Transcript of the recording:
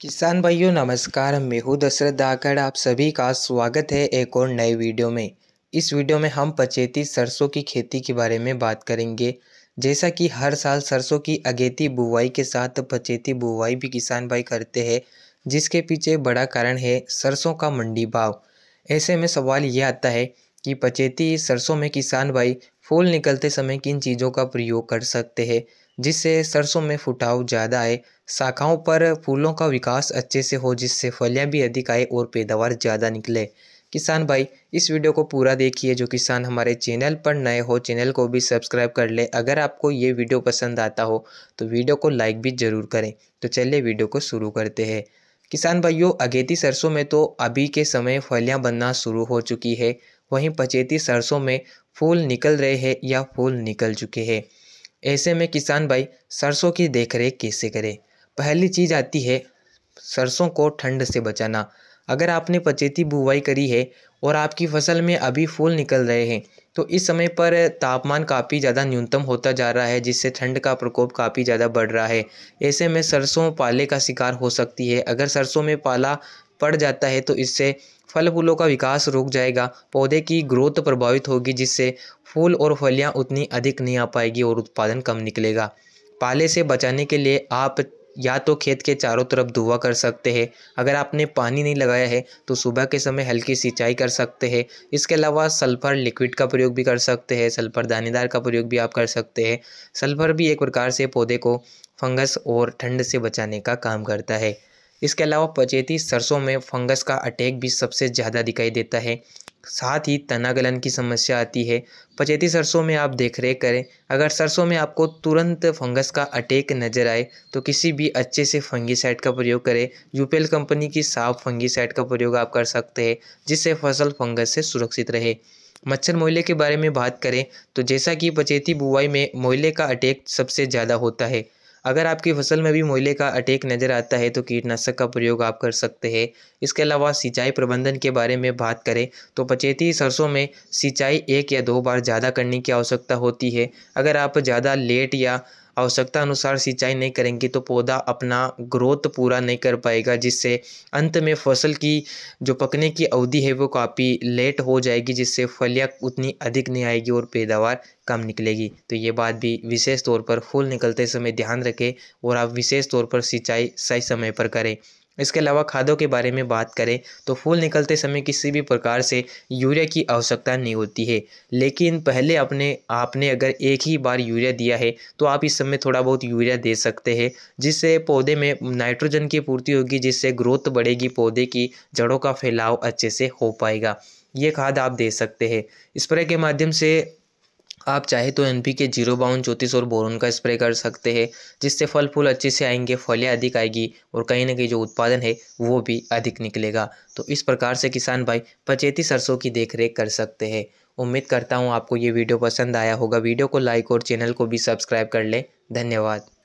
किसान भाइयों नमस्कार मैं हूँ दशरथ धाकड़ आप सभी का स्वागत है एक और नए वीडियो में इस वीडियो में हम पचेती सरसों की खेती के बारे में बात करेंगे जैसा कि हर साल सरसों की अगेती बुवाई के साथ पचेती बुवाई भी किसान भाई करते हैं जिसके पीछे बड़ा कारण है सरसों का मंडी भाव ऐसे में सवाल ये आता है कि पचेती सरसों में किसान भाई फूल निकलते समय किन चीज़ों का प्रयोग कर सकते हैं जिससे सरसों में फुटाव ज़्यादा आए शाखाओं पर फूलों का विकास अच्छे से हो जिससे फलियाँ भी अधिक आए और पैदावार ज़्यादा निकले किसान भाई इस वीडियो को पूरा देखिए जो किसान हमारे चैनल पर नए हो चैनल को भी सब्सक्राइब कर ले अगर आपको ये वीडियो पसंद आता हो तो वीडियो को लाइक भी ज़रूर करें तो चलिए वीडियो को शुरू करते हैं किसान भाइयों अगेती सरसों में तो अभी के समय फलियां बनना शुरू हो चुकी है वहीं पचेती सरसों में फूल निकल रहे हैं या फूल निकल चुके हैं ऐसे में किसान भाई सरसों की देखरेख कैसे करें पहली चीज़ आती है सरसों को ठंड से बचाना अगर आपने पचेती बुवाई करी है और आपकी फसल में अभी फूल निकल रहे हैं तो इस समय पर तापमान काफ़ी ज़्यादा न्यूनतम होता जा रहा है जिससे ठंड का प्रकोप काफ़ी ज़्यादा बढ़ रहा है ऐसे में सरसों पाले का शिकार हो सकती है अगर सरसों में पाला पड़ जाता है तो इससे फल फूलों का विकास रुक जाएगा पौधे की ग्रोथ प्रभावित होगी जिससे फूल और फलियाँ उतनी अधिक नहीं आ पाएगी और उत्पादन कम निकलेगा पाले से बचाने के लिए आप या तो खेत के चारों तरफ धुआं कर सकते हैं अगर आपने पानी नहीं लगाया है तो सुबह के समय हल्की सिंचाई कर सकते हैं इसके अलावा सल्फ़र लिक्विड का प्रयोग भी कर सकते हैं सल्फ़र दानेदार का प्रयोग भी आप कर सकते हैं सल्फ़र भी एक प्रकार से पौधे को फंगस और ठंड से बचाने का काम करता है इसके अलावा पचेती सरसों में फंगस का अटैक भी सबसे ज़्यादा दिखाई देता है साथ ही तना गलन की समस्या आती है पचेती सरसों में आप देख रेख करें अगर सरसों में आपको तुरंत फंगस का अटैक नज़र आए तो किसी भी अच्छे से फंगीसाइड का प्रयोग करें यूपीएल कंपनी की साफ फंगीसाइड का प्रयोग आप कर सकते हैं जिससे फसल फंगस से सुरक्षित रहे मच्छर मोइले के बारे में बात करें तो जैसा कि पचेती बुआई में मोइले का अटैक सबसे ज़्यादा होता है अगर आपकी फसल में भी मोयले का अटैक नज़र आता है तो कीटनाशक का प्रयोग आप कर सकते हैं इसके अलावा सिंचाई प्रबंधन के बारे में बात करें तो पचेती सरसों में सिंचाई एक या दो बार ज़्यादा करने की आवश्यकता होती है अगर आप ज़्यादा लेट या आवश्यकता अनुसार सिंचाई नहीं करेंगे तो पौधा अपना ग्रोथ पूरा नहीं कर पाएगा जिससे अंत में फसल की जो पकने की अवधि है वो काफ़ी लेट हो जाएगी जिससे फलियाँ उतनी अधिक नहीं आएगी और पैदावार कम निकलेगी तो ये बात भी विशेष तौर पर फूल निकलते समय ध्यान रखें और आप विशेष तौर पर सिंचाई सही समय पर करें इसके अलावा खादों के बारे में बात करें तो फूल निकलते समय किसी भी प्रकार से यूरिया की आवश्यकता नहीं होती है लेकिन पहले अपने आपने अगर एक ही बार यूरिया दिया है तो आप इस समय थोड़ा बहुत यूरिया दे सकते हैं जिससे पौधे में नाइट्रोजन की पूर्ति होगी जिससे ग्रोथ बढ़ेगी पौधे की जड़ों का फैलाव अच्छे से हो पाएगा ये खाद आप दे सकते हैं स्प्रे के माध्यम से आप चाहे तो एन पी के जीरो बाउंड चौंतीस और बोरोन का स्प्रे कर सकते हैं जिससे फल फूल अच्छे से आएंगे फलियाँ अधिक आएगी और कहीं ना कहीं जो उत्पादन है वो भी अधिक निकलेगा तो इस प्रकार से किसान भाई पचेती सरसों की देखरेख कर सकते हैं उम्मीद करता हूँ आपको ये वीडियो पसंद आया होगा वीडियो को लाइक और चैनल को भी सब्सक्राइब कर लें धन्यवाद